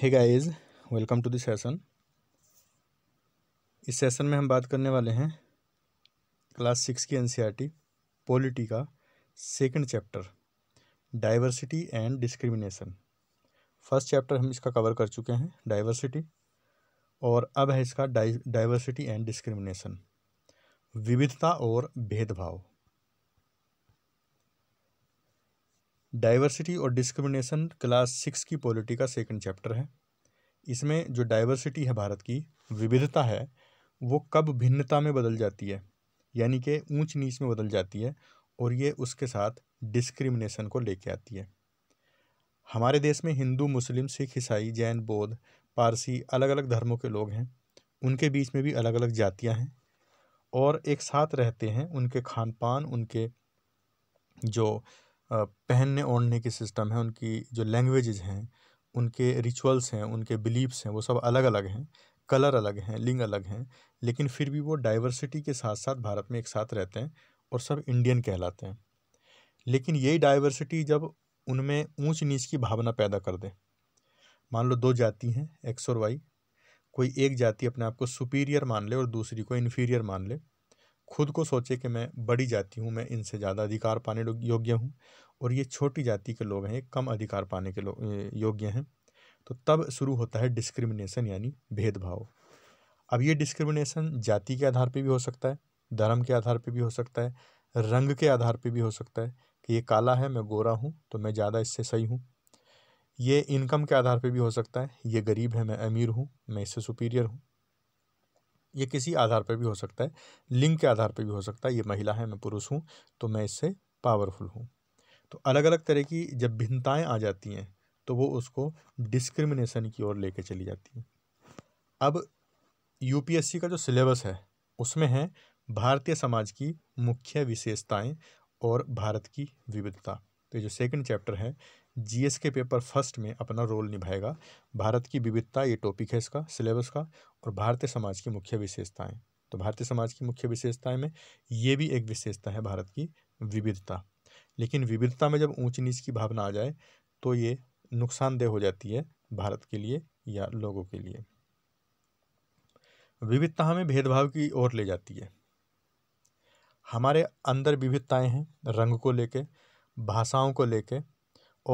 hey guys welcome to this session इस session में हम बात करने वाले हैं क्लास सिक्स की एनसीईआरटी पॉलिटी e का second chapter diversity and discrimination first chapter हम इसका कवर कर चुके हैं डाइवर्सिटी और अब है इसका डाइवर्सिटी एंड डिस्क्रिमिनेशन विविधता और भेदभाव डाइवर्सिटी और डिस्क्रिमिनेशन क्लास सिक्स की पॉलिटी का सेकंड चैप्टर है इसमें जो डाइवर्सिटी है भारत की विविधता है वो कब भिन्नता में बदल जाती है यानी कि ऊंच नीच में बदल जाती है और ये उसके साथ डिस्क्रिमिनेशन को लेके आती है हमारे देश में हिंदू मुस्लिम सिख ईसाई जैन बौद्ध पारसी अलग अलग धर्मों के लोग हैं उनके बीच में भी अलग अलग जातियाँ हैं और एक साथ रहते हैं उनके खान पान उनके जो पहनने ओढ़ने की सिस्टम है उनकी जो लैंग्वेजेज हैं उनके रिचुअल्स हैं उनके बिलीव्स हैं वो सब अलग अलग हैं कलर अलग हैं लिंग अलग हैं लेकिन फिर भी वो डाइवर्सिटी के साथ साथ भारत में एक साथ रहते हैं और सब इंडियन कहलाते हैं लेकिन यही डाइवर्सिटी जब उनमें ऊंच नीच की भावना पैदा कर दे मान लो दो जाति हैं एक्स और वाई कोई एक जाति अपने आप को सुपीरियर मान ले और दूसरी को इन्फीरियर मान ले खुद को सोचे कि मैं बड़ी जाति हूँ मैं इनसे ज़्यादा अधिकार पाने योग्य हूँ और ये छोटी जाति के लोग हैं ये कम अधिकार पाने के लोग योग्य हैं तो तब शुरू होता है डिस्क्रिमिनेशन यानी भेदभाव अब ये डिस्क्रिमिनेशन जाति के आधार पर भी हो सकता है धर्म के आधार पर भी हो सकता है रंग के आधार पर भी हो सकता है कि ये काला है मैं गोरा हूँ तो मैं ज़्यादा इससे सही हूँ ये इनकम के आधार पर भी हो सकता है ये गरीब है मैं अमीर हूँ मैं इससे सुपीरियर हूँ ये किसी आधार पर भी हो सकता है लिंग के आधार पर भी हो सकता है ये महिला है मैं पुरुष हूँ तो मैं इससे पावरफुल हूँ तो अलग अलग तरह की जब भिन्नताएँ आ जाती हैं तो वो उसको डिस्क्रिमिनेशन की ओर लेके चली जाती हैं अब यूपीएससी का जो सिलेबस है उसमें है भारतीय समाज की मुख्य विशेषताएं और भारत की विविधता तो ये जो सेकंड चैप्टर है जीएस के पेपर फर्स्ट में अपना रोल निभाएगा भारत की विविधता ये टॉपिक है इसका सिलेबस का और भारतीय समाज की मुख्य विशेषताएँ तो भारतीय समाज की मुख्य विशेषताएं में ये भी एक विशेषता है भारत की विविधता लेकिन विविधता में जब ऊंच नीच की भावना आ जाए तो ये नुकसानदेह हो जाती है भारत के लिए या लोगों के लिए विविधता हमें भेदभाव की ओर ले जाती है हमारे अंदर विविधताएं हैं रंग को लेके भाषाओं को लेके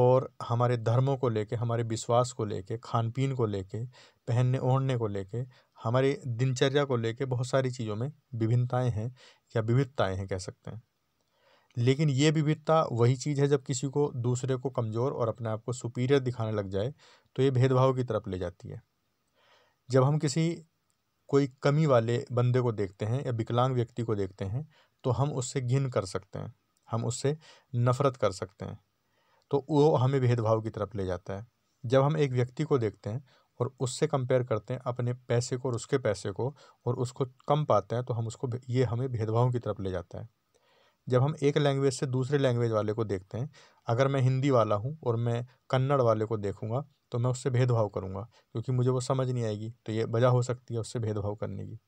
और हमारे धर्मों को लेके हमारे विश्वास को लेके खान पीन को लेके पहनने ओढ़ने को लेके हमारे दिनचर्या को लेके बहुत सारी चीज़ों में विभिन्नताएं हैं या विविधताएं हैं कह सकते हैं लेकिन ये विविधता वही चीज़ है जब किसी को दूसरे को कमज़ोर और अपने आप को सुपीरियर दिखाने लग जाए तो ये भेदभाव की तरफ ले जाती है जब हम किसी कोई कमी वाले बंदे को देखते हैं या विकलांग व्यक्ति को देखते हैं तो हम उससे घिन कर सकते हैं हम उससे नफ़रत कर सकते हैं तो वो हमें भेदभाव की तरफ ले जाता है जब हम एक व्यक्ति को देखते हैं और उससे कंपेयर करते हैं अपने पैसे को और उसके पैसे को और उसको कम पाते हैं तो हम उसको ये हमें भेदभाव की तरफ ले जाता है जब हम एक लैंग्वेज से दूसरे लैंग्वेज वाले को देखते हैं अगर मैं हिंदी वाला हूँ और मैं कन्नड़ वाले को देखूँगा तो मैं उससे भेदभाव करूँगा क्योंकि मुझे वो समझ नहीं आएगी तो ये वजह हो सकती है उससे भेदभाव करने की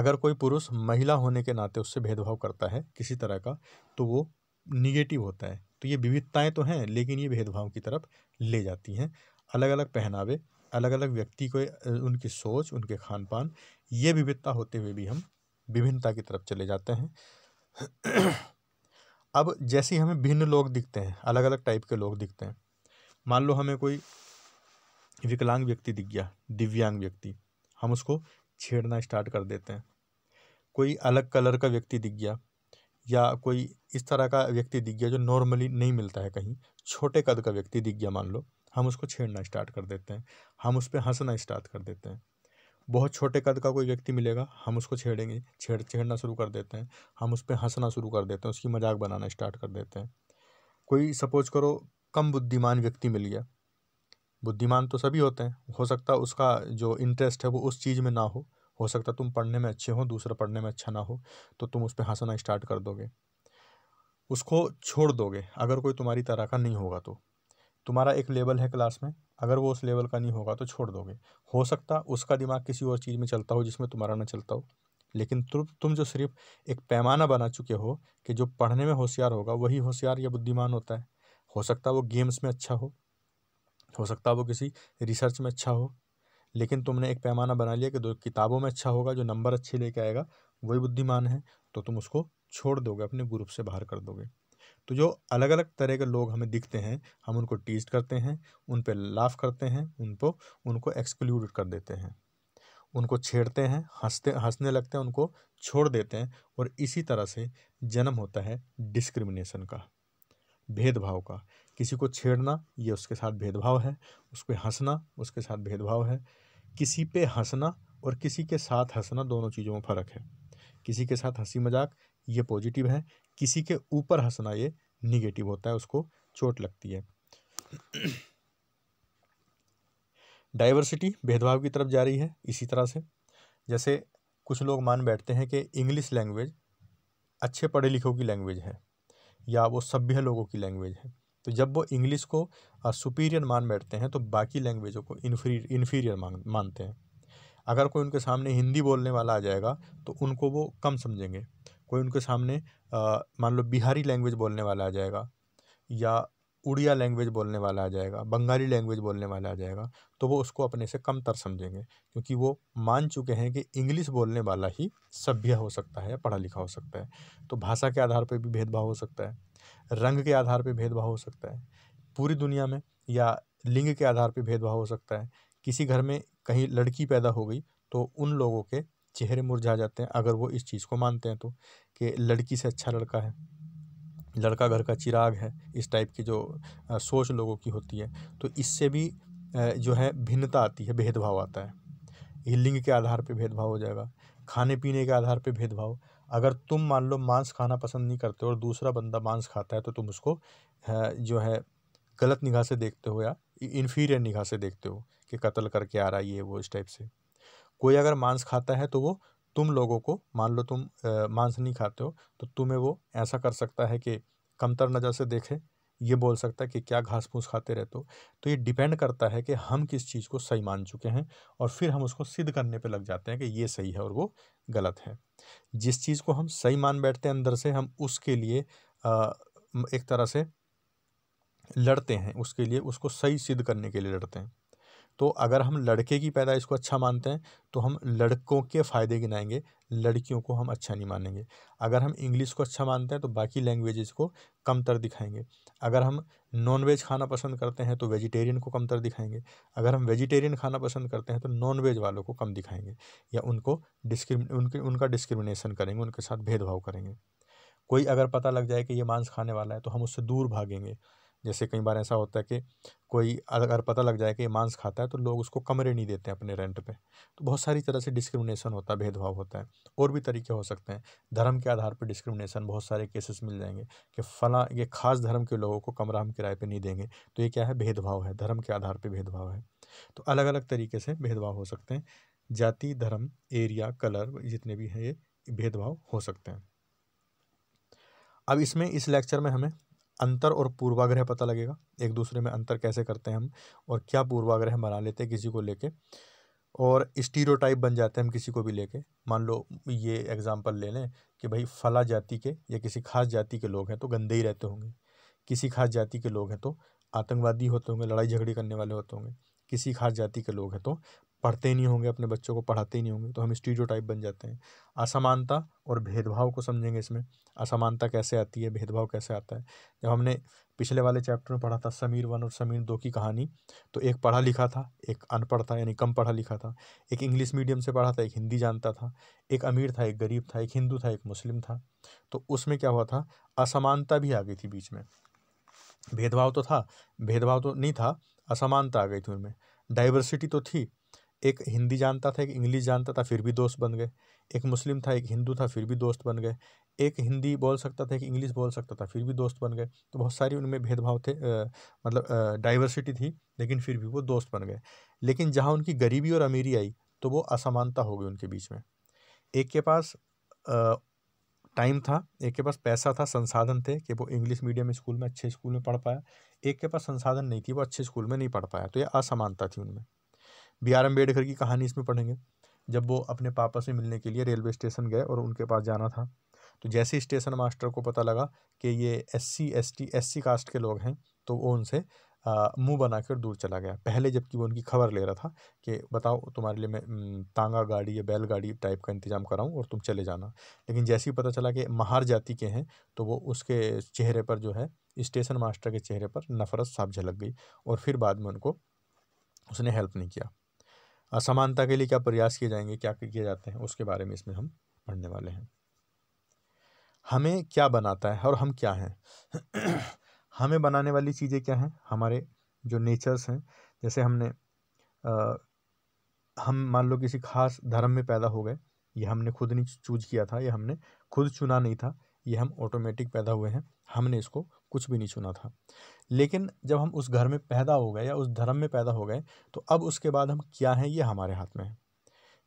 अगर कोई पुरुष महिला होने के नाते उससे भेदभाव करता है किसी तरह का तो वो निगेटिव होता है तो ये विविधताएं तो हैं लेकिन ये भेदभाव की तरफ ले जाती हैं अलग अलग पहनावे अलग अलग व्यक्ति को उनकी सोच उनके खान पान ये विविधता होते हुए भी हम विभिन्नता की तरफ चले जाते हैं अब जैसे हमें भिन्न लोग दिखते हैं अलग अलग टाइप के लोग दिखते हैं मान लो हमें कोई विकलांग व्यक्ति दिख गया दिव्यांग व्यक्ति हम उसको छेड़ना स्टार्ट कर देते हैं कोई अलग कलर का व्यक्ति दिख गया या कोई इस तरह का व्यक्ति दिख गया जो नॉर्मली नहीं मिलता है कहीं छोटे कद का व्यक्ति दिख गया मान लो हम उसको छेड़ना स्टार्ट कर देते हैं हम उस पर हंसना स्टार्ट कर देते हैं बहुत छोटे कद का कोई व्यक्ति मिलेगा हम उसको छेड़ेंगे छेड़ छेड़ना शुरू कर देते हैं हम उस पर हंसना शुरू कर देते हैं उसकी मजाक बनाना स्टार्ट कर देते हैं कोई सपोज करो कम बुद्धिमान व्यक्ति मिल गया बुद्धिमान तो सभी होते हैं हो सकता है उसका जो इंटरेस्ट है वो उस चीज़ में ना हो हो सकता तुम पढ़ने में अच्छे हो दूसरा पढ़ने में अच्छा ना हो तो तुम उस पर हंसना स्टार्ट कर दोगे उसको छोड़ दोगे अगर कोई तुम्हारी तरह का नहीं होगा तो तुम्हारा एक लेवल है क्लास में अगर वो उस लेवल का नहीं होगा तो छोड़ दोगे हो सकता उसका दिमाग किसी और चीज़ में चलता हो जिसमें तुम्हारा ना चलता हो लेकिन तुम तुम जो सिर्फ एक पैमाना बना चुके हो कि जो पढ़ने में होशियार होगा वही होशियार या बुद्धिमान होता है हो सकता वो गेम्स में अच्छा हो हो सकता वो किसी रिसर्च में अच्छा हो लेकिन तुमने एक पैमाना बना लिया कि दो किताबों में अच्छा होगा जो नंबर अच्छे लेके आएगा वही बुद्धिमान है तो तुम उसको छोड़ दोगे अपने ग्रुप से बाहर कर दोगे तो जो अलग अलग तरह के लोग हमें दिखते हैं हम उनको टीज करते हैं उन पर लाफ करते हैं उनको उनको एक्सक्लूड कर देते हैं उनको छेड़ते हैं हंसते हंसने लगते हैं उनको छोड़ देते हैं और इसी तरह से जन्म होता है डिस्क्रिमिनेशन का भेदभाव का किसी को छेड़ना ये उसके साथ भेदभाव है उस पर हंसना उसके साथ भेदभाव है किसी पे हंसना और किसी के साथ हंसना दोनों चीज़ों में फ़र्क है किसी के साथ हंसी मजाक ये पॉजिटिव है किसी के ऊपर हंसना ये निगेटिव होता है उसको चोट लगती है डाइवर्सिटी भेदभाव की तरफ जा रही है इसी तरह से जैसे कुछ लोग मान बैठते हैं कि इंग्लिश लैंग्वेज अच्छे पढ़े लिखों की लैंग्वेज है या वो सभ्य लोगों की लैंग्वेज है तो जब वो इंग्लिश को सुपीरियर मान बैठते हैं तो बाकी लैंग्वेजों को इन्फीरियर इन्फीरियर मान मानते हैं अगर कोई उनके सामने हिंदी बोलने वाला आ जाएगा तो उनको वो कम समझेंगे कोई उनके सामने मान लो बिहारी लैंग्वेज बोलने वाला आ जाएगा या उड़िया लैंग्वेज बोलने वाला आ जाएगा बंगाली लैंग्वेज बोलने वाला आ जाएगा तो वो उसको अपने से कमतर समझेंगे क्योंकि वो मान चुके हैं कि इंग्लिश बोलने वाला ही सभ्य हो सकता है पढ़ा लिखा हो सकता है तो भाषा के आधार पर भी भेदभाव हो सकता है रंग के आधार पर भेदभाव हो सकता है पूरी दुनिया में या लिंग के आधार पर भेदभाव हो सकता है किसी घर में कहीं लड़की पैदा हो गई तो उन लोगों के चेहरे मुरझा जाते हैं अगर वो इस चीज़ को मानते हैं तो कि लड़की से अच्छा लड़का है लड़का घर का चिराग है इस टाइप की जो सोच लोगों की होती है तो इससे भी जो है भिन्नता आती है भेदभाव आता है ये लिंग के आधार पर भेदभाव हो जाएगा खाने पीने के आधार पर भेदभाव अगर तुम मान लो मांस खाना पसंद नहीं करते और दूसरा बंदा मांस खाता है तो तुम उसको जो है गलत निगाह से देखते हो या इन्फीरियर निगाह से देखते हो कि कत्ल करके आ रहा है ये वो इस टाइप से कोई अगर मांस खाता है तो वो तुम लोगों को मान लो तुम मांस नहीं खाते हो तो तुम्हें वो ऐसा कर सकता है कि कमतर नज़र से देखे ये बोल सकता है कि क्या घास फूस खाते रहते हो तो ये डिपेंड करता है कि हम किस चीज़ को सही मान चुके हैं और फिर हम उसको सिद्ध करने पे लग जाते हैं कि ये सही है और वो गलत है जिस चीज़ को हम सही मान बैठते हैं अंदर से हम उसके लिए एक तरह से लड़ते हैं उसके लिए उसको सही सिद्ध करने के लिए लड़ते हैं तो अगर हम लड़के की पैदाइश को अच्छा मानते हैं तो हम लड़कों के फ़ायदे गिनाएंगे लड़कियों को हम अच्छा नहीं मानेंगे अगर हम इंग्लिश को अच्छा मानते हैं तो बाकी लैंग्वेजेस को कमतर दिखाएंगे अगर हम नॉनवेज खाना पसंद करते हैं तो वेजिटेरियन को कमतर दिखाएंगे अगर हम वेजिटेरियन खाना पसंद करते हैं तो नॉन वेज वालों को कम दिखाएंगे या उनको डिस्क्रिम उनके उनका डिस्क्रिमिनेशन करेंगे उनके साथ भेदभाव करेंगे कोई अगर पता लग जाए कि ये मांस खाने वाला है तो हम उससे दूर भागेंगे जैसे कई बार ऐसा होता है कि कोई अगर पता लग जाए कि मांस खाता है तो लोग उसको कमरे नहीं देते अपने रेंट पे तो बहुत सारी तरह से डिस्क्रिमिनेशन होता है भेदभाव होता है और भी तरीके हो सकते हैं धर्म के आधार पर डिस्क्रिमिनेशन बहुत सारे केसेस मिल जाएंगे कि फला ये खास धर्म के लोगों को कमरा हम किराए पर नहीं देंगे तो ये क्या है भेदभाव है धर्म के आधार पर भेदभाव है तो अलग अलग तरीके से भेदभाव हो सकते हैं जाति धर्म एरिया कलर जितने भी हैं ये भेदभाव हो सकते हैं अब इसमें इस लेक्चर में हमें अंतर और पूर्वाग्रह पता लगेगा एक दूसरे में अंतर कैसे करते हैं हम और क्या पूर्वाग्रह बना लेते हैं किसी को लेके और स्टीरियोटाइप बन जाते हैं हम किसी को भी लेके मान लो ये एग्जांपल ले लें कि भाई फला जाति के या किसी खास जाति के लोग हैं तो गंदे ही रहते होंगे किसी खास जाति के लोग हैं तो आतंकवादी होते होंगे लड़ाई झगड़े करने वाले होते होंगे किसी खास जाति के लोग हैं तो पढ़ते ही नहीं होंगे अपने बच्चों को पढ़ाते ही नहीं होंगे तो हम स्टीजो टाइप बन जाते हैं असमानता और भेदभाव को समझेंगे इसमें असमानता कैसे आती है भेदभाव कैसे आता है जब हमने पिछले वाले चैप्टर में पढ़ा था समीर वन और समीर दो की कहानी तो एक पढ़ा लिखा था एक अनपढ़ था यानी कम पढ़ा लिखा था एक इंग्लिश मीडियम से पढ़ा था एक हिंदी जानता था एक अमीर था एक गरीब था एक हिंदू था एक मुस्लिम था तो उसमें क्या हुआ था असमानता भी आ गई थी बीच में भेदभाव तो था भेदभाव तो नहीं था असमानता आ गई थी उनमें डाइवर्सिटी तो थी एक हिंदी जानता था एक इंग्लिश जानता था फिर भी दोस्त बन गए एक मुस्लिम था एक हिंदू था फिर भी दोस्त बन गए एक हिंदी बोल सकता था एक इंग्लिश बोल सकता था फिर भी दोस्त बन गए तो बहुत सारी उनमें भेदभाव थे आ, मतलब डाइवर्सिटी थी लेकिन फिर भी वो दोस्त बन गए लेकिन जहाँ उनकी गरीबी और अमीरी आई तो वो असमानता हो गई उनके बीच में एक के पास टाइम था एक के पास पैसा था संसाधन थे कि वो इंग्लिश मीडियम स्कूल में अच्छे स्कूल में पढ़ पाया एक के पास संसाधन नहीं थी वो अच्छे स्कूल में नहीं पढ़ पाया तो ये असमानता थी उनमें बी आर अम्बेडकर की कहानी इसमें पढ़ेंगे जब वो अपने पापा से मिलने के लिए रेलवे स्टेशन गए और उनके पास जाना था तो जैसे ही स्टेशन मास्टर को पता लगा कि ये S C S T S C caste के लोग हैं तो वो उनसे मुंह बनाकर दूर चला गया पहले जबकि वो उनकी खबर ले रहा था कि बताओ तुम्हारे लिए मैं तांगा गाड़ी या बैलगाड़ी टाइप का इंतजाम कराऊं और तुम चले जाना लेकिन जैसे ही पता चला कि महार जाति के हैं तो वो उसके चेहरे पर जो है स्टेशन मास्टर के चेहरे पर नफरत साफ झलक गई और फिर बाद में उनको उसने हेल्प नहीं किया असमानता के लिए क्या प्रयास किए जाएंगे क्या किए जाते हैं उसके बारे में इसमें हम पढ़ने वाले हैं हमें क्या बनाता है और हम क्या हैं हमें बनाने वाली चीज़ें क्या हैं हमारे जो नेचर्स हैं जैसे हमने आ, हम मान लो किसी खास धर्म में पैदा हो गए ये हमने खुद नहीं चूज किया था ये हमने खुद चुना नहीं था ये हम ऑटोमेटिक पैदा हुए हैं हमने इसको कुछ भी नहीं चुना था लेकिन जब हम उस घर में पैदा हो गए या उस धर्म में पैदा हो गए तो अब उसके बाद हम क्या हैं ये हमारे हाथ में है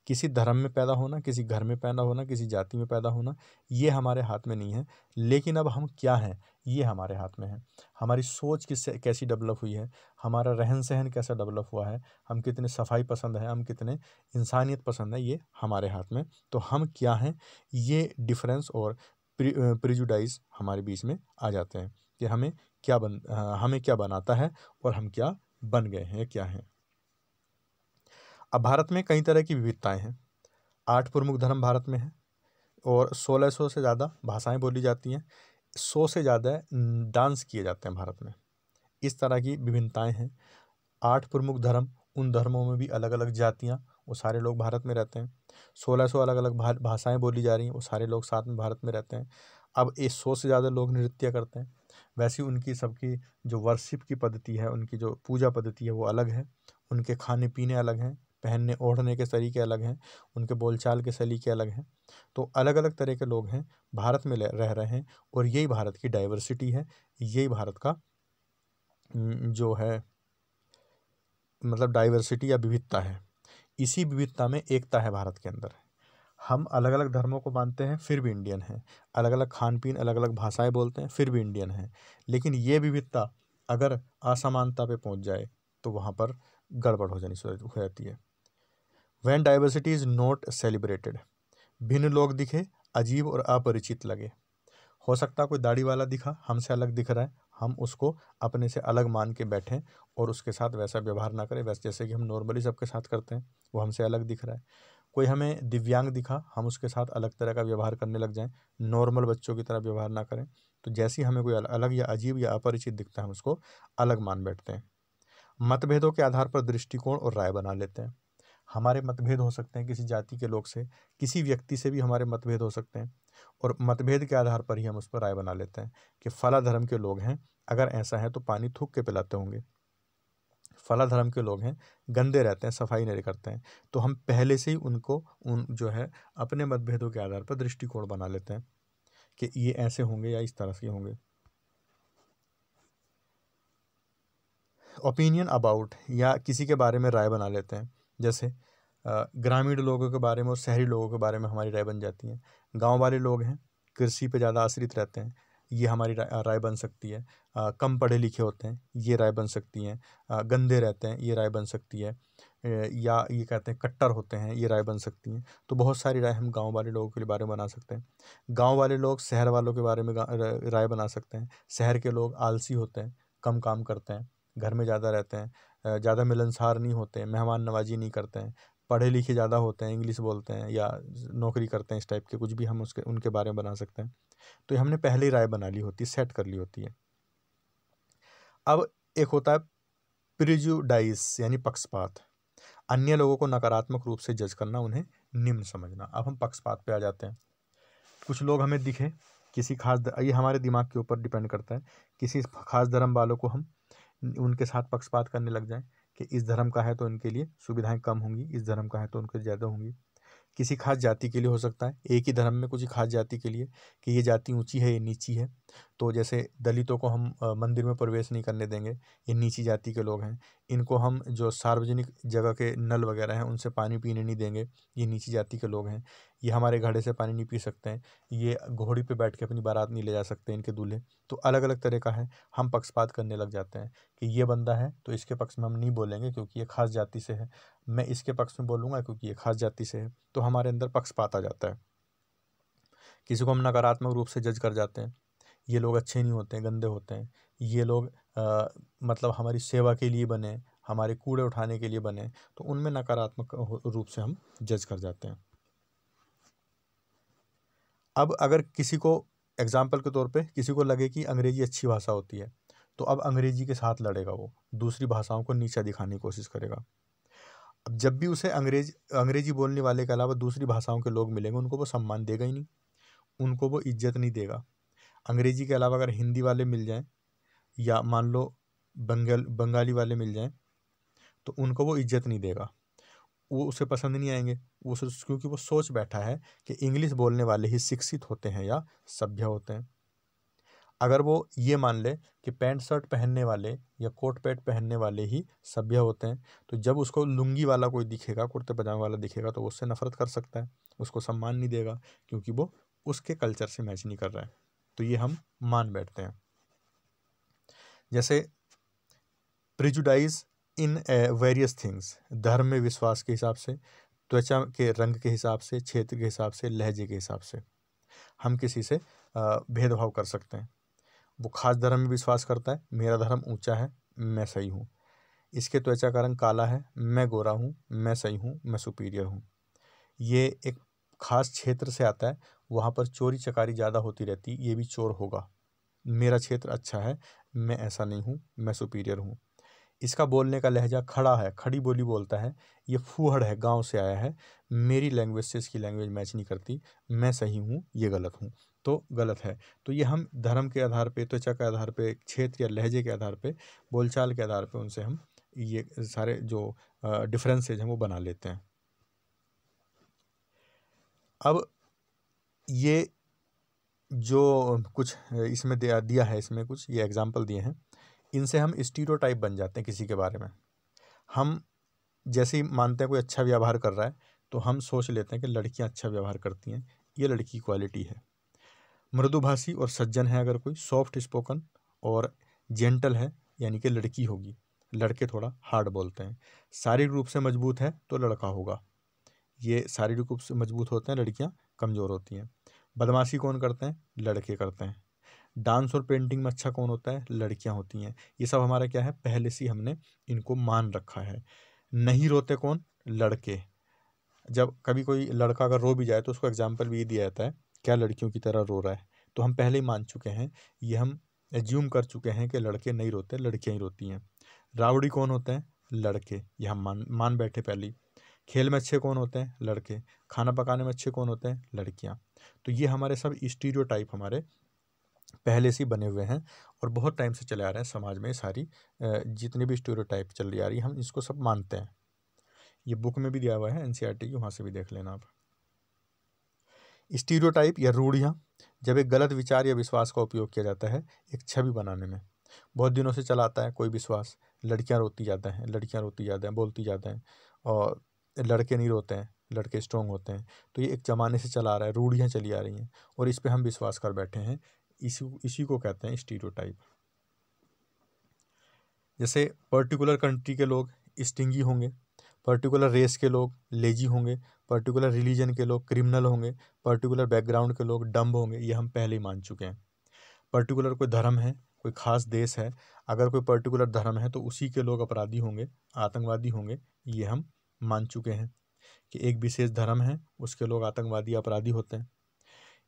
किसी धर्म में पैदा होना किसी घर में पैदा होना किसी जाति में पैदा होना ये हमारे हाथ में नहीं है लेकिन अब हम क्या हैं ये हमारे हाथ में है हमारी सोच किससे कैसी डेवलप हुई है हमारा रहन सहन कैसा डेवलप हुआ है हम कितने सफाई पसंद है हम कितने इंसानियत पसंद है ये हमारे हाथ में तो हम क्या हैं ये डिफरेंस और प्रिजुडाइज हमारे बीच में आ जाते हैं कि हमें क्या बन हमें क्या बनाता है और हम क्या बन गए हैं क्या हैं अब भारत में कई तरह की विविधताएं हैं आठ प्रमुख धर्म भारत में हैं और सोलह सौ से ज़्यादा भाषाएं बोली जाती हैं सौ से ज़्यादा डांस किए जाते हैं भारत में इस तरह की विभिन्नताएं हैं आठ प्रमुख धर्म उन धर्मों में भी अलग अलग जातियाँ वो सारे लोग भारत में रहते हैं सोलह सौ अलग अलग भाषाएं बोली जा रही हैं वो सारे लोग साथ में भारत में रहते हैं अब इस सौ से ज़्यादा लोग नृत्य करते हैं वैसी उनकी सबकी जो वर्शिप की पद्धति है उनकी जो पूजा पद्धति है वो अलग है उनके खाने पीने अलग हैं पहनने ओढ़ने के सलीके अलग हैं उनके बोलचाल के सलीके अलग हैं तो अलग अलग तरह के लोग हैं भारत में रह रहे हैं और यही भारत की डाइवर्सिटी है यही भारत का जो है मतलब डाइवर्सिटी या विविधता है इसी विविधता में एकता है भारत के अंदर हम अलग अलग धर्मों को मानते हैं फिर भी इंडियन हैं अलग अलग खान पीन अलग अलग भाषाएं बोलते हैं फिर भी इंडियन हैं लेकिन ये विविधता अगर असमानता पे पहुंच जाए तो वहाँ पर गड़बड़ हो जानी हो जाती है when diversity is not celebrated भिन्न लोग दिखे अजीब और अपरिचित लगे हो सकता कोई दाढ़ी वाला दिखा हमसे अलग दिख रहा है हम उसको अपने से अलग मान के बैठें और उसके साथ वैसा व्यवहार ना करें वैसे जैसे कि हम नॉर्मली सबके साथ करते हैं वो हमसे अलग दिख रहा है कोई हमें दिव्यांग दिखा हम उसके साथ अलग तरह का व्यवहार करने लग जाएं नॉर्मल बच्चों की तरह व्यवहार ना करें तो जैसे ही हमें कोई अलग या अजीब या अपरिचित दिखता है हम उसको अलग मान बैठते हैं मतभेदों के आधार पर दृष्टिकोण और राय बना लेते हैं हमारे मतभेद हो सकते हैं किसी जाति के लोग से किसी व्यक्ति से भी हमारे मतभेद हो सकते हैं और मतभेद के आधार पर ही हम उस पर राय बना लेते हैं कि फला धर्म के लोग हैं अगर ऐसा है तो पानी थूक के पिलाते होंगे फला धर्म के लोग हैं गंदे रहते हैं सफाई नहीं करते हैं तो हम पहले से ही उनको उन जो है अपने मतभेदों के आधार पर दृष्टिकोण बना लेते हैं कि ये ऐसे होंगे या इस तरह से होंगे ओपिनियन अबाउट या किसी के बारे में राय बना लेते हैं जैसे ग्रामीण लोगों के बारे में और शहरी लोगों के बारे में हमारी राय बन जाती है गांव वाले लोग हैं कृषि पे ज़्यादा आश्रित रहते हैं ये हमारी राय बन सकती है कम पढ़े लिखे होते हैं ये राय बन सकती हैं गंदे रहते हैं ये राय बन सकती है या ये कहते हैं कट्टर होते हैं ये राय बन सकती हैं तो बहुत सारी राय हम गांव वाले लोगों के बारे में बना सकते हैं गांव वाले लोग शहर वालों के बारे में राय बना सकते हैं शहर के लोग आलसी होते हैं कम काम करते हैं घर में ज़्यादा रहते हैं ज़्यादा मिलनसार नहीं होते मेहमान नवाजी नहीं करते हैं पढ़े लिखे ज़्यादा होते हैं इंग्लिश बोलते हैं या नौकरी करते हैं इस टाइप के कुछ भी हम उसके उनके बारे में बना सकते हैं तो ये हमने पहले ही राय बना ली होती है सेट कर ली होती है अब एक होता है प्रिजुडाइस यानी पक्षपात अन्य लोगों को नकारात्मक रूप से जज करना उन्हें निम्न समझना अब हम पक्षपात पे आ जाते हैं कुछ लोग हमें दिखे किसी खास ये हमारे दिमाग के ऊपर डिपेंड करता है किसी खास धर्म वालों को हम उनके साथ पक्षपात करने लग जाएं कि इस धर्म का है तो उनके लिए सुविधाएं कम होंगी इस धर्म का है तो उनके ज़्यादा होंगी किसी खास जाति के लिए हो सकता है एक ही धर्म में कुछ खास जाति के लिए कि ये जाति ऊंची है ये नीची है तो जैसे दलितों को हम मंदिर में प्रवेश नहीं करने देंगे ये नीची जाति के लोग हैं इनको हम जो सार्वजनिक जगह के नल वगैरह हैं उनसे पानी पीने नहीं देंगे ये नीची जाति के लोग हैं ये हमारे घड़े से पानी नहीं पी सकते हैं ये घोड़ी पर बैठ के अपनी बारात नहीं ले जा सकते इनके दूल्हे तो अलग अलग तरह का है हम पक्षपात करने लग जाते हैं कि ये बंदा है तो इसके पक्ष में हम नहीं बोलेंगे क्योंकि ये खास जाति से है मैं इसके पक्ष में बोलूँगा क्योंकि ये खास जाति से है तो हमारे अंदर पक्षपात आ जाता है किसी को हम नकारात्मक रूप से जज कर जाते हैं ये लोग अच्छे नहीं होते हैं गंदे होते हैं ये लोग आ, मतलब हमारी सेवा के लिए बने हमारे कूड़े उठाने के लिए बने तो उनमें नकारात्मक रूप से हम जज कर जाते हैं अब अगर किसी को एग्ज़ाम्पल के तौर पे किसी को लगे कि अंग्रेज़ी अच्छी भाषा होती है तो अब अंग्रेज़ी के साथ लड़ेगा वो दूसरी भाषाओं को नीचा दिखाने की कोशिश करेगा अब जब भी उसे अंग्रेज अंग्रेजी बोलने वाले के अलावा दूसरी भाषाओं के लोग मिलेंगे उनको वो सम्मान देगा ही नहीं उनको वो इज्जत नहीं देगा अंग्रेजी के अलावा अगर हिंदी वाले मिल जाएं या मान लो बंगल बंगाली वाले मिल जाएं तो उनको वो इज्जत नहीं देगा वो उसे पसंद नहीं आएंगे वो क्योंकि वो सोच बैठा है कि इंग्लिश बोलने वाले ही शिक्षित होते हैं या सभ्य होते हैं अगर वो ये मान ले कि पैंट शर्ट पहनने वाले या कोट पैंट पहनने वाले ही सभ्य होते हैं तो जब उसको लुंगी वाला कोई दिखेगा कुर्ते पजामे वाला दिखेगा तो उससे नफरत कर सकता है उसको सम्मान नहीं देगा क्योंकि वो उसके कल्चर से मैच नहीं कर रहा है तो ये हम मान बैठते हैं जैसे प्रिजुडाइज इन वेरियस थिंग्स धर्म में विश्वास के हिसाब से त्वचा के रंग के हिसाब से क्षेत्र के हिसाब से लहजे के हिसाब से हम किसी से uh, भेदभाव कर सकते हैं वो खास धर्म में विश्वास करता है मेरा धर्म ऊंचा है मैं सही हूँ इसके त्वचा का रंग काला है मैं गोरा हूँ मैं सही हूँ मैं सुपीरियर हूँ ये एक खास क्षेत्र से आता है वहाँ पर चोरी चकारी ज़्यादा होती रहती ये भी चोर होगा मेरा क्षेत्र अच्छा है मैं ऐसा नहीं हूँ मैं सुपीरियर हूँ इसका बोलने का लहजा खड़ा है खड़ी बोली बोलता है ये फूहड़ है गांव से आया है मेरी लैंग्वेज से इसकी लैंग्वेज मैच नहीं करती मैं सही हूँ ये गलत हूँ तो गलत है तो ये हम धर्म के आधार पे त्वचा के आधार पे क्षेत्र या लहजे के आधार पे बोलचाल के आधार पे उनसे हम ये सारे जो डिफरेंसेज हैं वो बना लेते हैं अब ये जो कुछ इसमें दिया है इसमें कुछ ये एग्जाम्पल दिए हैं इनसे हम स्टीरियोटाइप बन जाते हैं किसी के बारे में हम जैसे ही मानते हैं कोई अच्छा व्यवहार कर रहा है तो हम सोच लेते हैं कि लड़कियां अच्छा व्यवहार करती हैं ये लड़की क्वालिटी है मृदुभाषी और सज्जन है अगर कोई सॉफ्ट स्पोकन और जेंटल है यानी कि लड़की होगी लड़के थोड़ा हार्ड बोलते हैं शारीरिक रूप से मजबूत है तो लड़का होगा ये शारीरिक रूप से मजबूत होते हैं लड़कियाँ कमज़ोर होती हैं बदमाशी कौन करते हैं लड़के करते हैं डांस और पेंटिंग में अच्छा कौन होता है लड़कियाँ होती हैं ये सब हमारा क्या है पहले से हमने इनको मान रखा है नहीं रोते कौन लड़के जब कभी कोई लड़का अगर रो भी जाए तो उसको एग्जाम्पल भी ये दिया जाता है क्या लड़कियों की तरह रो रहा है तो हम पहले ही मान चुके हैं ये हम एज्यूम कर चुके हैं कि लड़के नहीं रोते लड़कियाँ ही रोती हैं रावड़ी कौन होते हैं लड़के ये हम मान मान बैठे पहले खेल में अच्छे कौन होते हैं लड़के खाना पकाने में अच्छे कौन होते हैं लड़कियाँ तो ये हमारे सब स्टीरियो टाइप हमारे पहले से बने हुए हैं और बहुत टाइम से चले आ रहे हैं समाज में सारी जितने भी स्टीरियो टाइप चल रही आ रही है हम इसको सब मानते हैं ये बुक में भी दिया हुआ है एन e की वहाँ से भी देख लेना आप स्टीरियोटाइप या रूढ़ियाँ जब एक गलत विचार या विश्वास का उपयोग किया जाता है एक छवि बनाने में बहुत दिनों से चला आता है कोई विश्वास लड़कियाँ रोती जाते हैं लड़कियाँ रोती जाते हैं बोलती जाते हैं और लड़के नहीं रोते हैं लड़के स्ट्रोंग होते हैं तो ये एक ज़माने से चला आ रहा है रूढ़ियाँ चली आ रही हैं और इस पर हम विश्वास कर बैठे हैं इसी इसी को कहते हैं स्टीरियोटाइप जैसे पर्टिकुलर कंट्री के लोग स्टिंगी होंगे पर्टिकुलर रेस के लोग लेजी होंगे पर्टिकुलर रिलीजन के लोग क्रिमिनल होंगे पर्टिकुलर बैकग्राउंड के लोग डम्ब होंगे ये हम पहले ही मान चुके हैं पर्टिकुलर कोई धर्म है कोई ख़ास देश है अगर कोई पर्टिकुलर धर्म है तो उसी के लोग अपराधी होंगे आतंकवादी होंगे ये हम मान चुके हैं कि एक विशेष धर्म है उसके लोग आतंकवादी अपराधी होते हैं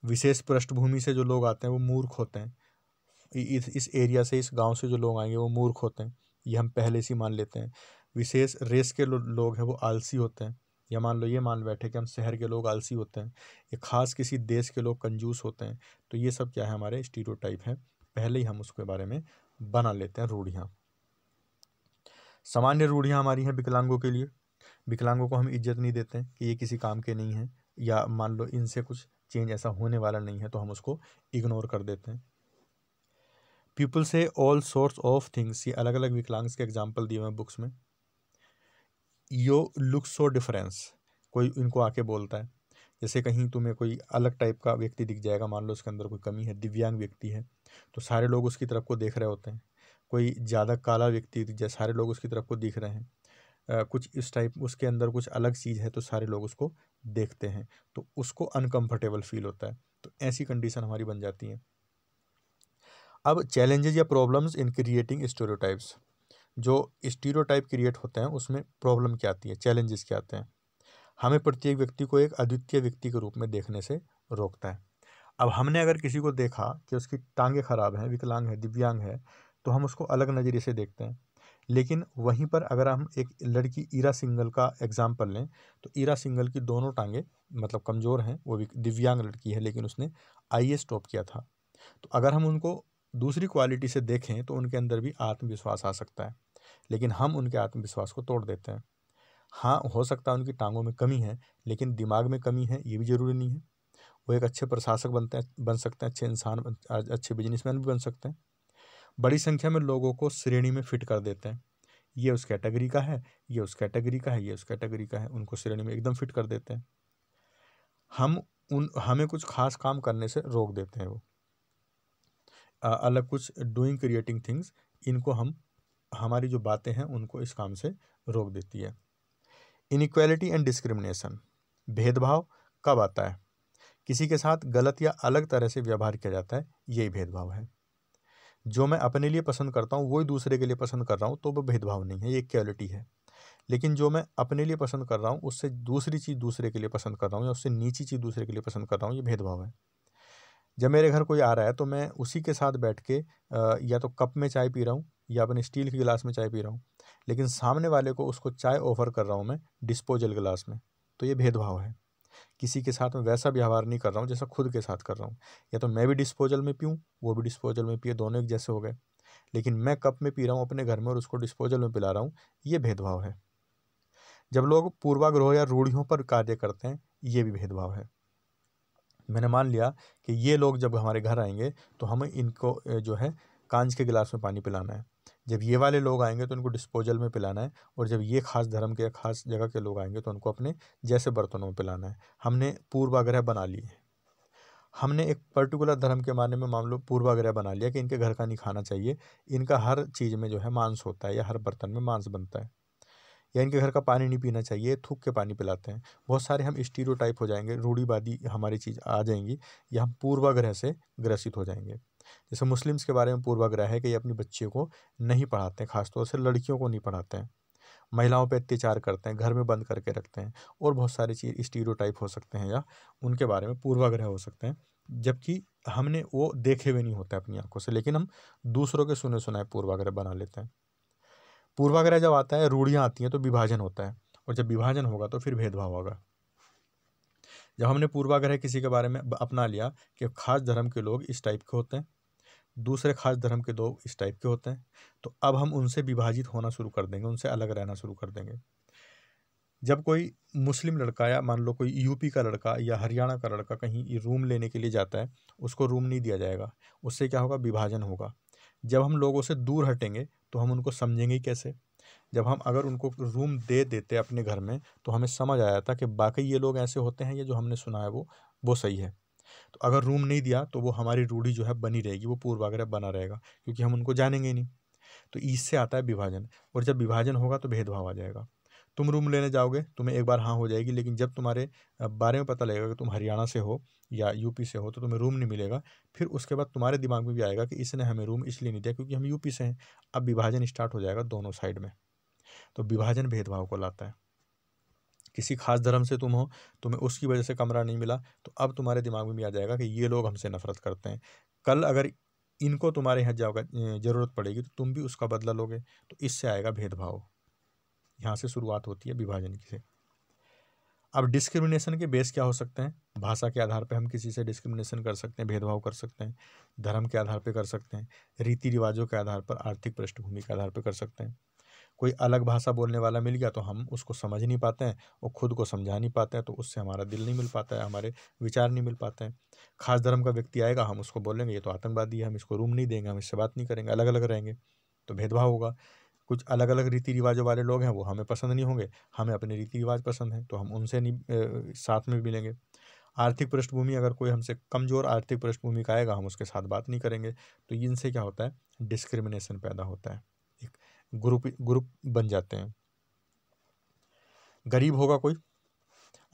विशेष पृष्ठभूमि से जो लोग आते हैं वो मूर्ख होते हैं इस इस एरिया से इस गांव से जो लोग आएंगे वो मूर्ख होते हैं ये हम पहले से मान लेते हैं विशेष रेस के लो, लोग हैं वो आलसी होते हैं या मान लो ये मान बैठे कि हम शहर के लोग आलसी होते हैं या ख़ास किसी देश के लोग कंजूस होते हैं तो ये सब क्या है हमारे स्टीरियोटाइप हैं पहले ही हम उसके बारे में बना लेते हैं रूढ़ियाँ सामान्य रूढ़ियाँ हमारी हैं विकलांगों के लिए विकलांगों को हम इज्जत नहीं देते हैं कि ये किसी काम के नहीं हैं या मान लो इनसे कुछ चेंज ऐसा होने वाला नहीं है तो हम उसको इग्नोर कर देते हैं पीपल से ऑल सोर्ट्स ऑफ थिंग्स ये अलग अलग विकलांग्स के एग्जाम्पल दिए हुए हैं बुक्स में यो लुक सो डिफरेंस कोई इनको आके बोलता है जैसे कहीं तुम्हें कोई अलग टाइप का व्यक्ति दिख जाएगा मान लो उसके अंदर कोई कमी है दिव्यांग व्यक्ति है तो सारे लोग उसकी तरफ को देख रहे होते हैं कोई ज़्यादा काला व्यक्ति दिख जाए सारे लोग उसकी तरफ को दिख रहे हैं आ, कुछ इस टाइप उसके अंदर कुछ अलग चीज़ है तो सारे लोग उसको देखते हैं तो उसको अनकम्फर्टेबल फील होता है तो ऐसी कंडीशन हमारी बन जाती है अब चैलेंजेस या प्रॉब्लम्स इन क्रिएटिंग स्टोरियोटाइप्स जो स्टीरियोटाइप क्रिएट होते हैं उसमें प्रॉब्लम क्या आती है चैलेंजेस क्या आते हैं हमें प्रत्येक व्यक्ति को एक अद्वितीय व्यक्ति के रूप में देखने से रोकता है अब हमने अगर किसी को देखा कि उसकी टांगे ख़राब हैं विकलांग है दिव्यांग है तो हम उसको अलग नज़रिए से देखते हैं लेकिन वहीं पर अगर हम एक लड़की ईरा सिंगल का एग्ज़ाम्पल लें तो ईरा सिंगल की दोनों टांगे मतलब कमज़ोर हैं वो भी दिव्यांग लड़की है लेकिन उसने आई टॉप किया था तो अगर हम उनको दूसरी क्वालिटी से देखें तो उनके अंदर भी आत्मविश्वास आ सकता है लेकिन हम उनके आत्मविश्वास को तोड़ देते हैं हाँ हो सकता है उनकी टांगों में कमी है लेकिन दिमाग में कमी है ये भी ज़रूरी नहीं है वो एक अच्छे प्रशासक बनते हैं बन सकते हैं अच्छे इंसान अच्छे बिजनेसमैन भी बन सकते हैं बड़ी संख्या में लोगों को श्रेणी में फिट कर देते हैं ये उस कैटेगरी का है ये उस कैटेगरी का है ये उस कैटेगरी का है उनको श्रेणी में एकदम फिट कर देते हैं हम उन हमें कुछ खास काम करने से रोक देते हैं वो अलग कुछ डूइंग क्रिएटिंग थिंग्स इनको हम हमारी जो बातें हैं उनको इस काम से रोक देती है इनक्वालिटी एंड डिस्क्रिमिनेशन भेदभाव कब आता है किसी के साथ गलत या अलग तरह से व्यवहार किया जाता है यही भेदभाव है जो मैं अपने लिए पसंद करता हूँ वही दूसरे के लिए पसंद कर रहा हूँ तो वो भेदभाव नहीं है ये इक्वालिटी है लेकिन जो मैं अपने लिए पसंद कर रहा हूँ उससे दूसरी चीज़ दूसरे के लिए पसंद कर रहा हूँ या उससे नीची चीज़ दूसरे के लिए पसंद कर रहा हूँ ये भेदभाव है जब मेरे घर कोई आ रहा है तो मैं उसी के साथ बैठ के या तो कप में चाय पी रहा हूँ या अपने स्टील के गिलास में चाय पी रहा हूँ लेकिन सामने वाले को उसको चाय ऑफर कर रहा हूँ मैं डिस्पोजल गिलास में तो ये भेदभाव है किसी के साथ मैं वैसा व्यवहार नहीं कर रहा हूँ जैसा खुद के साथ कर रहा हूँ या तो मैं भी डिस्पोजल में पीऊँ वो भी डिस्पोजल में पिए दोनों एक जैसे हो गए लेकिन मैं कप में पी रहा हूँ अपने घर में और उसको डिस्पोजल में पिला रहा हूँ ये भेदभाव है जब लोग पूर्वाग्रह या रूढ़ियों पर कार्य करते हैं ये भी भेदभाव है मैंने मान लिया कि ये लोग जब हमारे घर आएंगे तो हमें इनको जो है कांच के गिलास में पानी पिलाना है जब ये वाले लोग आएंगे तो उनको डिस्पोजल में पिलाना है और जब ये खास धर्म के खास जगह के लोग आएंगे तो उनको अपने जैसे बर्तनों में पिलाना है हमने पूर्वाग्रह बना लिए हमने एक पर्टिकुलर धर्म के माने में मामलों पूर्वाग्रह बना लिया कि इनके घर का नहीं खाना चाहिए इनका हर चीज़ में जो है मांस होता है या हर बर्तन में मांस बनता है या इनके घर का पानी नहीं पीना चाहिए थूक के पानी पिलाते हैं बहुत सारे हम स्टीरियो हो जाएंगे रूढ़ीवादी हमारी चीज़ आ जाएंगी या हम पूर्वाग्रह से ग्रसित हो जाएंगे जैसे मुस्लिम्स के बारे में पूर्वाग्रह है कि ये अपनी बच्चियों को नहीं पढ़ाते हैं ख़ासतौर से लड़कियों को नहीं पढ़ाते हैं महिलाओं पे अत्याचार करते हैं घर में बंद करके रखते हैं और बहुत सारी चीज़ स्टीरियोटाइप हो सकते हैं या उनके बारे में पूर्वाग्रह हो सकते हैं जबकि हमने वो देखे हुए नहीं होते अपनी आंखों से लेकिन हम दूसरों के सुने सुनाए पूर्वाग्रह बना लेते हैं पूर्वाग्रह जब आता है रूढ़ियाँ आती हैं तो विभाजन होता है और जब विभाजन होगा तो फिर भेदभाव होगा जब हमने पूर्वाग्रह किसी के बारे में अपना लिया कि खास धर्म के लोग इस टाइप के होते हैं दूसरे खास धर्म के लोग इस टाइप के होते हैं तो अब हम उनसे विभाजित होना शुरू कर देंगे उनसे अलग रहना शुरू कर देंगे जब कोई मुस्लिम लड़का या मान लो कोई यूपी का लड़का या हरियाणा का लड़का कहीं रूम लेने के लिए जाता है उसको रूम नहीं दिया जाएगा उससे क्या होगा विभाजन होगा जब हम लोगों से दूर हटेंगे तो हम उनको समझेंगे कैसे जब हम अगर उनको रूम दे देते अपने घर में तो हमें समझ आया था कि बाकी ये लोग ऐसे होते हैं ये जो हमने सुना है वो वो सही है तो अगर रूम नहीं दिया तो वो हमारी रूढ़ी जो है बनी रहेगी वो पूर्वाग्रह बना रहेगा क्योंकि हम उनको जानेंगे नहीं तो इससे आता है विभाजन और जब विभाजन होगा तो भेदभाव आ जाएगा तुम रूम लेने जाओगे तुम्हें एक बार हाँ हो जाएगी लेकिन जब तुम्हारे बारे में पता लगेगा कि तुम हरियाणा से हो या यूपी से हो तो तुम्हें रूम नहीं मिलेगा फिर उसके बाद तुम्हारे दिमाग में भी आएगा कि इसने हमें रूम इसलिए नहीं दिया क्योंकि हम यूपी से हैं अब विभाजन स्टार्ट हो जाएगा दोनों साइड में तो विभाजन भेदभाव को लाता है किसी खास धर्म से तुम हो तुम्हें उसकी वजह से कमरा नहीं मिला तो अब तुम्हारे दिमाग में भी आ जाएगा कि ये लोग हमसे नफरत करते हैं कल अगर इनको तुम्हारे यहाँ जाओगे ज़रूरत पड़ेगी तो तुम भी उसका बदला लोगे तो इससे आएगा भेदभाव यहाँ से शुरुआत होती है विभाजन की से अब डिस्क्रिमिनेशन के बेस क्या हो सकते हैं भाषा के आधार पर हम किसी से डिस्क्रिमिनेशन कर सकते हैं भेदभाव कर सकते हैं धर्म के आधार पर कर सकते हैं रीति रिवाजों के आधार पर आर्थिक पृष्ठभूमि के आधार पर कर सकते हैं कोई अलग भाषा बोलने वाला मिल गया तो हम उसको समझ नहीं पाते हैं और ख़ुद को समझा नहीं पाते हैं तो उससे हमारा दिल नहीं मिल पाता है हमारे विचार नहीं मिल पाते हैं खास धर्म का व्यक्ति आएगा हम उसको बोलेंगे ये तो आतंकवादी है हम इसको रूम नहीं देंगे हम इससे बात नहीं करेंगे अलग अलग रहेंगे तो भेदभाव होगा कुछ अलग अलग रीति रिवाजों वाले लोग हैं वो हमें पसंद नहीं होंगे हमें अपने रीति रिवाज पसंद हैं तो हम उनसे नहीं साथ में मिलेंगे आर्थिक पृष्ठभूमि अगर कोई हमसे कमज़ोर आर्थिक पृष्ठभूमि का आएगा हम उसके साथ बात नहीं करेंगे तो इनसे क्या होता है डिस्क्रिमिनेशन पैदा होता है ग्रुप ग्रुप बन जाते हैं गरीब होगा कोई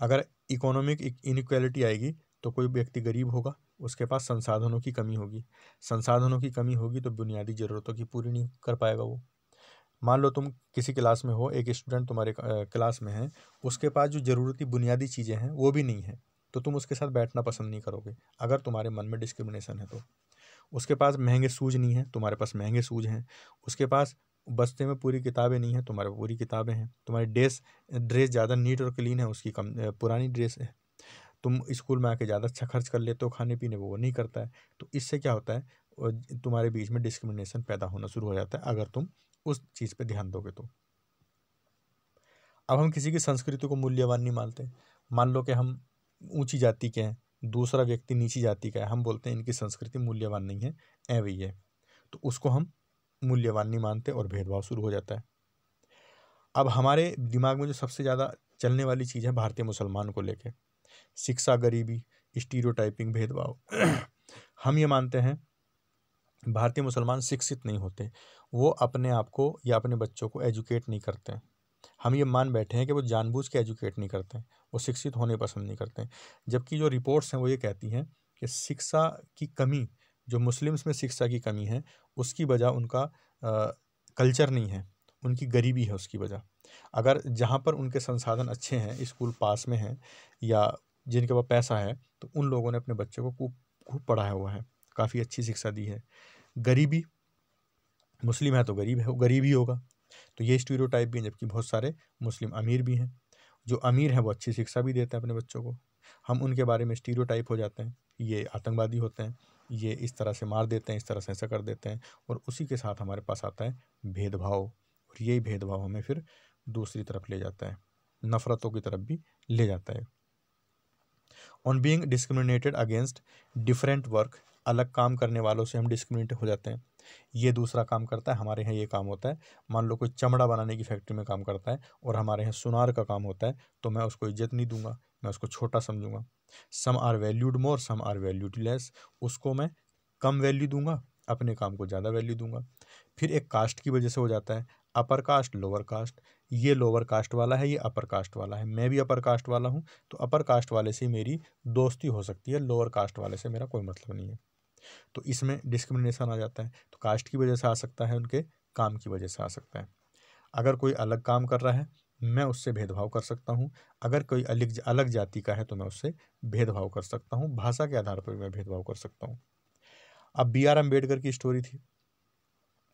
अगर इकोनॉमिक इनक्वालिटी आएगी तो कोई व्यक्ति गरीब होगा उसके पास संसाधनों की कमी होगी संसाधनों की कमी होगी तो बुनियादी ज़रूरतों की पूरी नहीं कर पाएगा वो मान लो तुम किसी क्लास में हो एक स्टूडेंट तुम्हारे क्लास में है उसके पास जो ज़रूरती बुनियादी चीज़ें हैं वो भी नहीं है तो तुम उसके साथ बैठना पसंद नहीं करोगे अगर तुम्हारे मन में डिस्क्रिमिनेशन है तो उसके पास महंगे सूज नहीं है तुम्हारे पास महंगे सूज हैं उसके पास बस्ते में पूरी किताबें नहीं हैं तुम्हारे पूरी किताबें हैं तुम्हारी ड्रेस ड्रेस ज़्यादा नीट और क्लीन है उसकी कम पुरानी ड्रेस है तुम स्कूल में आके ज़्यादा अच्छा खर्च कर लेते हो खाने पीने पर वो नहीं करता है तो इससे क्या होता है तुम्हारे बीच में डिस्क्रिमिनेशन पैदा होना शुरू हो जाता है अगर तुम उस चीज़ पर ध्यान दोगे तो अब हम किसी की संस्कृति को मूल्यवान नहीं मानते मान लो कि हम ऊंची जाति के हैं दूसरा व्यक्ति नीची जाति का है हम बोलते हैं इनकी संस्कृति मूल्यवान नहीं है ए वही है तो उसको हम मूल्यवान नहीं मानते और भेदभाव शुरू हो जाता है अब हमारे दिमाग में जो सबसे ज़्यादा चलने वाली चीज़ है भारतीय मुसलमान को लेकर शिक्षा गरीबी स्टीरियोटाइपिंग भेदभाव हम ये मानते हैं भारतीय मुसलमान शिक्षित नहीं होते वो अपने आप को या अपने बच्चों को एजुकेट नहीं करते हम ये मान बैठे हैं कि वो जानबूझ के एजुकेट नहीं करते वो शिक्षित होने पसंद नहीं करते जबकि जो रिपोर्ट्स हैं वो ये कहती हैं कि शिक्षा की कमी जो मुस्लिम्स में शिक्षा की कमी है उसकी वजह उनका कल्चर नहीं है उनकी गरीबी है उसकी वजह अगर जहाँ पर उनके संसाधन अच्छे हैं स्कूल पास में हैं या जिनके पास पैसा है तो उन लोगों ने अपने बच्चों को खूब खूब पढ़ाया हुआ है काफ़ी अच्छी शिक्षा दी है गरीबी मुस्लिम है तो गरीब है वो गरीब ही होगा तो ये टाइप भी हैं जबकि बहुत सारे मुस्लिम अमीर भी हैं जो अमीर हैं वो अच्छी शिक्षा भी देते हैं अपने बच्चों को हम उनके बारे में स्टीरियोटाइप हो जाते हैं ये आतंकवादी होते हैं ये इस तरह से मार देते हैं इस तरह से ऐसा कर देते हैं और उसी के साथ हमारे पास आता है भेदभाव और यही भेदभाव हमें फिर दूसरी तरफ ले जाता है नफ़रतों की तरफ भी ले जाता है on being discriminated against different work अलग काम करने वालों से हम डिस्क्रिमिनेट हो जाते हैं ये दूसरा काम करता है हमारे यहाँ ये काम होता है मान लो कोई चमड़ा बनाने की फैक्ट्री में काम करता है और हमारे यहाँ सुनार का काम होता है तो मैं उसको इज्जत नहीं दूंगा मैं उसको छोटा समझूंगा some are valued more some are valued less उसको मैं कम वैल्यू दूंगा अपने काम को ज़्यादा वैल्यू दूंगा फिर एक कास्ट की वजह से हो जाता है अपर कास्ट लोअर कास्ट ये लोअर कास्ट वाला है ये अपर कास्ट वाला है मैं भी अपर कास्ट वाला हूँ तो अपर कास्ट वाले से मेरी दोस्ती हो सकती है लोअर कास्ट वाले से मेरा कोई मतलब नहीं है तो इसमें डिस्क्रिमिनेशन आ जाता है तो कास्ट की वजह से आ सकता है उनके काम की वजह से आ सकता है अगर कोई अलग काम कर रहा है मैं उससे भेदभाव कर सकता हूँ अगर कोई अलग अलग जाति का है तो मैं उससे भेदभाव कर सकता हूँ भाषा के आधार पर मैं भेदभाव कर सकता हूँ अब बी आर अम्बेडकर की स्टोरी थी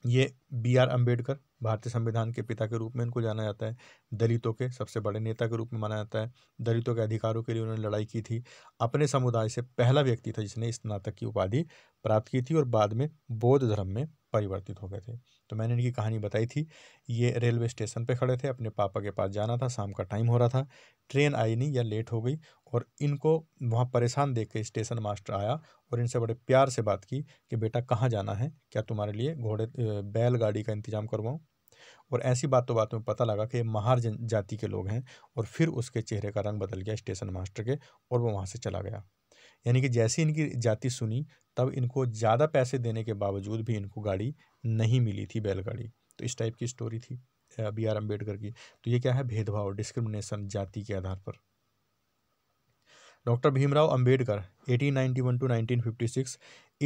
ये बी आर अम्बेडकर भारतीय संविधान के पिता के रूप में इनको जाना जाता है दलितों के सबसे बड़े नेता के रूप में माना जाता है दलितों के अधिकारों के लिए उन्होंने लड़ाई की थी अपने समुदाय से पहला व्यक्ति था जिसने स्नातक की उपाधि प्राप्त की थी और बाद में बौद्ध धर्म में परिवर्तित हो गए थे तो मैंने इनकी कहानी बताई थी ये रेलवे स्टेशन पे खड़े थे अपने पापा के पास जाना था शाम का टाइम हो रहा था ट्रेन आई नहीं या लेट हो गई और इनको वहाँ परेशान देख के स्टेशन मास्टर आया और इनसे बड़े प्यार से बात की कि बेटा कहाँ जाना है क्या तुम्हारे लिए घोड़े बैलगाड़ी का इंतजाम करवाऊँ और ऐसी बातों बात में पता लगा कि ये महार जाति के लोग हैं और फिर उसके चेहरे का रंग बदल गया स्टेशन मास्टर के और वो वहाँ से चला गया यानी कि जैसे इनकी जाति सुनी तब इनको ज़्यादा पैसे देने के बावजूद भी इनको गाड़ी नहीं मिली थी बैलगाड़ी तो इस टाइप की स्टोरी थी बी आर अम्बेडकर की तो ये क्या है भेदभाव डिस्क्रिमिनेशन जाति के आधार पर doctor Bhimrao Ambedkar 1891 to 1956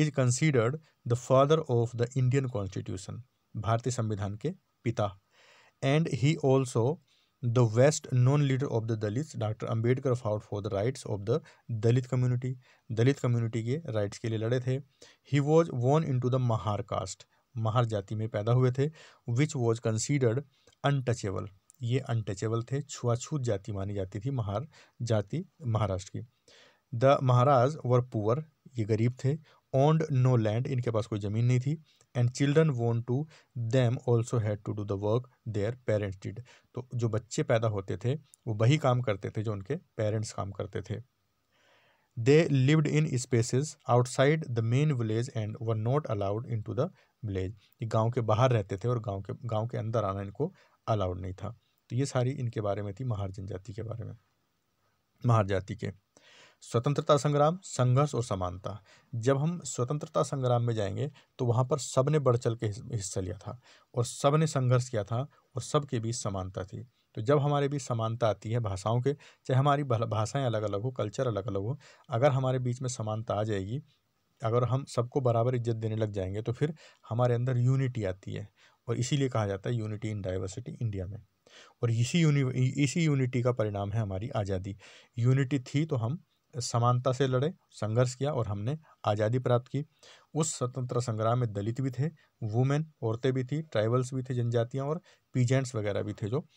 is considered the father of the Indian constitution भारतीय संविधान के पिता and he also the best known leader of the Dalit doctor Ambedkar fought for the rights of the Dalit community Dalit community के राइट्स के लिए लड़े थे ही वॉज वॉन into the Mahar caste Mahar जाति में पैदा हुए थे विच वॉज कंसीडर्ड अनटचेबल ये अनटचेबल थे छुआछूत जाति मानी जाती थी महार जाति महाराष्ट्र की द महाराज वर पुअर ये गरीब थे ओन्ड नो लैंड इनके पास कोई ज़मीन नहीं थी एंड चिल्ड्रन वोन to them also had to do the work their parents did तो जो बच्चे पैदा होते थे वो वही काम करते थे जो उनके पेरेंट्स काम करते थे they lived in spaces outside the main village and were not allowed into the village ये गाँव के बाहर रहते थे और गाँव के गाँव के अंदर आना इनको अलाउड नहीं था तो ये सारी इनके बारे में थी महार जनजाति के बारे में महार जाति के स्वतंत्रता संग्राम संघर्ष और समानता जब हम स्वतंत्रता संग्राम में जाएंगे तो वहाँ पर सब ने बढ़ चढ़ के हिस्सा लिया था और सब ने संघर्ष किया था और सब के बीच समानता थी तो जब हमारे बीच समानता आती है भाषाओं के चाहे हमारी भाषाएं अलग अलग हो कल्चर अलग अलग हो अगर हमारे बीच में समानता आ जाएगी अगर हम सबको बराबर इज्जत देने लग जाएंगे तो फिर हमारे अंदर यूनिटी आती है और इसीलिए कहा जाता है यूनिटी इन डाइवर्सिटी इंडिया में और इसी यूनि इसी यूनिटी का परिणाम है हमारी आज़ादी यूनिटी थी तो हम समानता से लड़े संघर्ष किया और हमने आज़ादी प्राप्त की उस स्वतंत्र संग्राम में दलित भी थे वुमेन औरतें भी थी ट्राइबल्स भी थे जनजातियाँ और पीजेंट्स वगैरह भी थे जो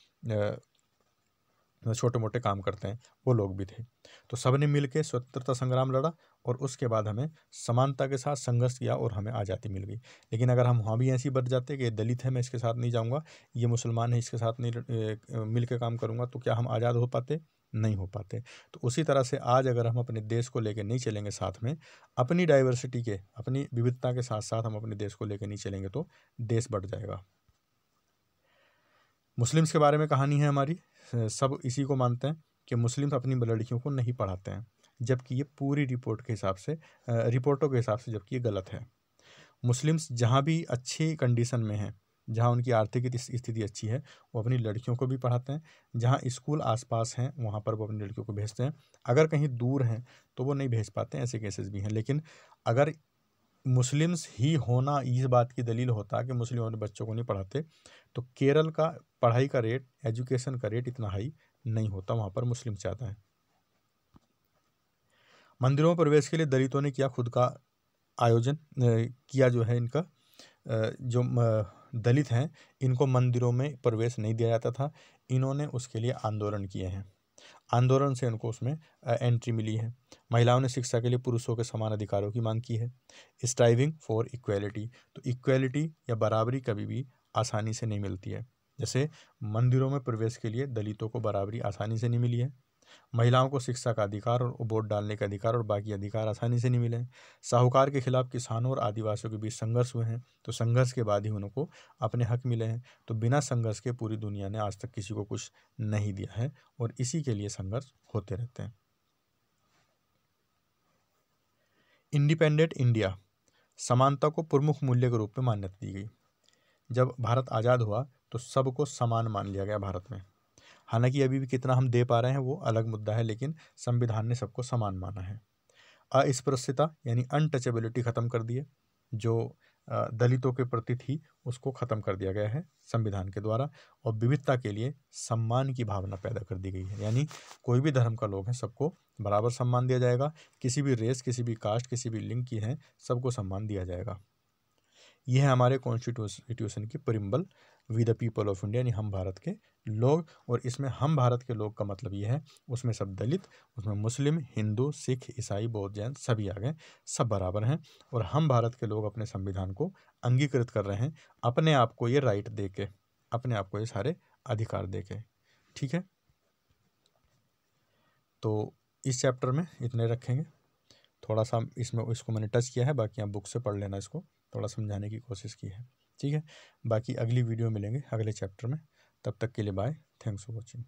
छोटे मोटे काम करते हैं वो लोग भी थे तो सब ने मिल के स्वतंत्रता संग्राम लड़ा और उसके बाद हमें समानता के साथ संघर्ष किया और हमें आज़ादी मिल गई लेकिन अगर हम वहाँ भी ऐसी बच जाते कि दलित है मैं इसके साथ नहीं जाऊँगा ये मुसलमान है इसके साथ नहीं मिल काम करूँगा तो क्या हम आज़ाद हो पाते नहीं हो पाते तो उसी तरह से आज अगर हम अपने देश को लेकर नहीं चलेंगे साथ में अपनी डाइवर्सिटी के अपनी विविधता के साथ साथ हम अपने देश को लेकर नहीं चलेंगे तो देश बढ़ जाएगा मुस्लिम्स के बारे में कहानी है हमारी सब इसी को मानते हैं कि मुस्लिम्स अपनी लड़कियों को नहीं पढ़ाते हैं जबकि ये पूरी रिपोर्ट के हिसाब से रिपोर्टों के हिसाब से जबकि ये गलत है मुस्लिम्स जहाँ भी अच्छी कंडीशन में हैं जहाँ उनकी आर्थिक स्थिति अच्छी है वो अपनी लड़कियों को भी पढ़ाते हैं जहाँ स्कूल आसपास हैं वहाँ पर वो अपनी लड़कियों को भेजते हैं अगर कहीं दूर हैं तो वो नहीं भेज पाते ऐसे केसेस भी हैं लेकिन अगर मुस्लिम्स ही होना इस बात की दलील होता कि मुस्लिम अपने बच्चों को नहीं पढ़ाते तो केरल का पढ़ाई का रेट एजुकेशन का रेट इतना हाई नहीं होता वहाँ पर मुस्लिम ज़्यादा हैं मंदिरों में प्रवेश के लिए दलितों ने किया खुद का आयोजन किया जो है इनका जो दलित हैं इनको मंदिरों में प्रवेश नहीं दिया जाता था इन्होंने उसके लिए आंदोलन किए हैं आंदोलन से उनको उसमें एंट्री मिली है महिलाओं ने शिक्षा के लिए पुरुषों के समान अधिकारों की मांग की है स्ट्राइविंग फॉर इक्वेलिटी तो इक्वेलिटी या बराबरी कभी भी आसानी से नहीं मिलती है जैसे मंदिरों में प्रवेश के लिए दलितों को बराबरी आसानी से नहीं मिली है महिलाओं को शिक्षा का अधिकार और वोट डालने का अधिकार और बाकी अधिकार आसानी से नहीं मिले हैं साहूकार के खिलाफ किसानों और आदिवासियों के बीच संघर्ष हुए हैं तो संघर्ष के बाद ही उनको अपने हक मिले हैं तो बिना संघर्ष के पूरी दुनिया ने आज तक किसी को कुछ नहीं दिया है और इसी के लिए संघर्ष होते रहते हैं इंडिपेंडेंट इंडिया समानता को प्रमुख मूल्य के रूप में मान्यता दी गई जब भारत आज़ाद हुआ तो सबको समान मान लिया गया भारत में हालांकि अभी भी कितना हम दे पा रहे हैं वो अलग मुद्दा है लेकिन संविधान ने सबको समान माना है अस्पृश्यता यानी अनटचेबिलिटी ख़त्म कर दी है जो दलितों के प्रति थी उसको ख़त्म कर दिया गया है संविधान के द्वारा और विविधता के लिए सम्मान की भावना पैदा कर दी गई है यानी कोई भी धर्म का लोग हैं सबको बराबर सम्मान दिया जाएगा किसी भी रेस किसी भी कास्ट किसी भी लिंग की है सबको सम्मान दिया जाएगा यह हमारे कॉन्स्टिट्यूशन की preamble we the people of India यानी हम भारत के लोग और इसमें हम भारत के लोग का मतलब ये है उसमें सब दलित उसमें मुस्लिम हिंदू सिख ईसाई बौद्ध जैन सभी आ गए सब बराबर हैं और हम भारत के लोग अपने संविधान को अंगीकृत कर रहे हैं अपने आप को ये राइट दे के अपने आप को ये सारे अधिकार दे के ठीक है तो इस चैप्टर में इतने रखेंगे थोड़ा सा इसमें इसको मैंने टच किया है बाकी आप बुक से पढ़ लेना इसको थोड़ा समझाने की कोशिश की है ठीक है बाकी अगली वीडियो मिलेंगे अगले चैप्टर में तब तक के लिए बाय थैंक्स फॉर वॉचिंग